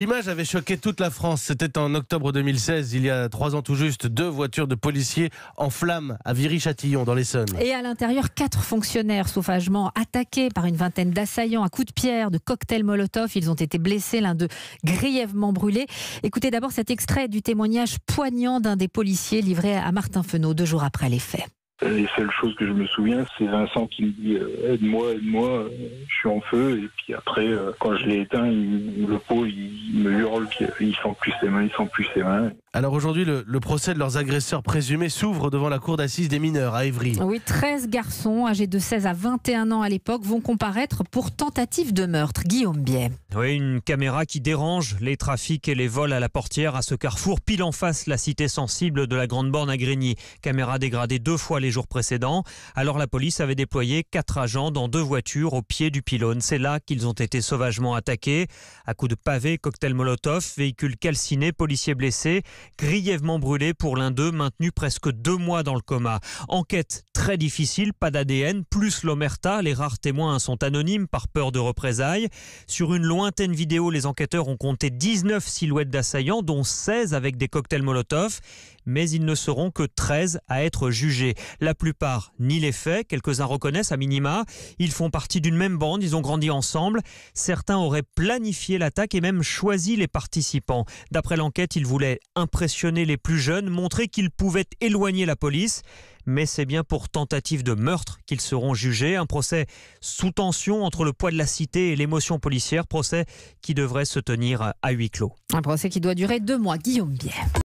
L'image avait choqué toute la France. C'était en octobre 2016, il y a trois ans tout juste, deux voitures de policiers en flammes à Viry-Châtillon, dans l'Essonne. Et à l'intérieur, quatre fonctionnaires sauvagement attaqués par une vingtaine d'assaillants à coups de pierre, de cocktails Molotov. Ils ont été blessés, l'un d'eux grièvement brûlé. Écoutez d'abord cet extrait du témoignage poignant d'un des policiers livré à Martin Fenot deux jours après les faits. Les seules choses que je me souviens, c'est Vincent qui me dit euh, aide-moi, aide-moi, euh, je suis en feu. Et puis après, euh, quand je l'ai éteint, le pot, il me hurle il sent plus ses mains, il sent plus ses mains. Alors aujourd'hui, le, procès de leurs agresseurs présumés s'ouvre devant la cour d'assises des mineurs à Évry. Oui, 13 garçons âgés de 16 à 21 ans à l'époque vont comparaître pour tentative de meurtre. Guillaume Biet. Oui, une caméra qui dérange les trafics et les vols à la portière à ce carrefour pile en face la cité sensible de la Grande Borne à Grigny. Caméra dégradée deux fois les les jours précédents. Alors la police avait déployé quatre agents dans deux voitures au pied du pylône. C'est là qu'ils ont été sauvagement attaqués. À coups de pavés, cocktail Molotov, véhicule calciné, policiers blessés, grièvement brûlés pour l'un d'eux, maintenu presque deux mois dans le coma. Enquête très difficile, pas d'ADN, plus l'omerta. Les rares témoins sont anonymes par peur de représailles. Sur une lointaine vidéo, les enquêteurs ont compté 19 silhouettes d'assaillants, dont 16 avec des cocktails Molotov. Mais ils ne seront que 13 à être jugés. La plupart nient les faits, quelques-uns reconnaissent à minima. Ils font partie d'une même bande, ils ont grandi ensemble. Certains auraient planifié l'attaque et même choisi les participants. D'après l'enquête, ils voulaient impressionner les plus jeunes, montrer qu'ils pouvaient éloigner la police. Mais c'est bien pour tentative de meurtre qu'ils seront jugés. Un procès sous tension entre le poids de la cité et l'émotion policière. Procès qui devrait se tenir à huis clos. Un procès qui doit durer deux mois. Guillaume bier.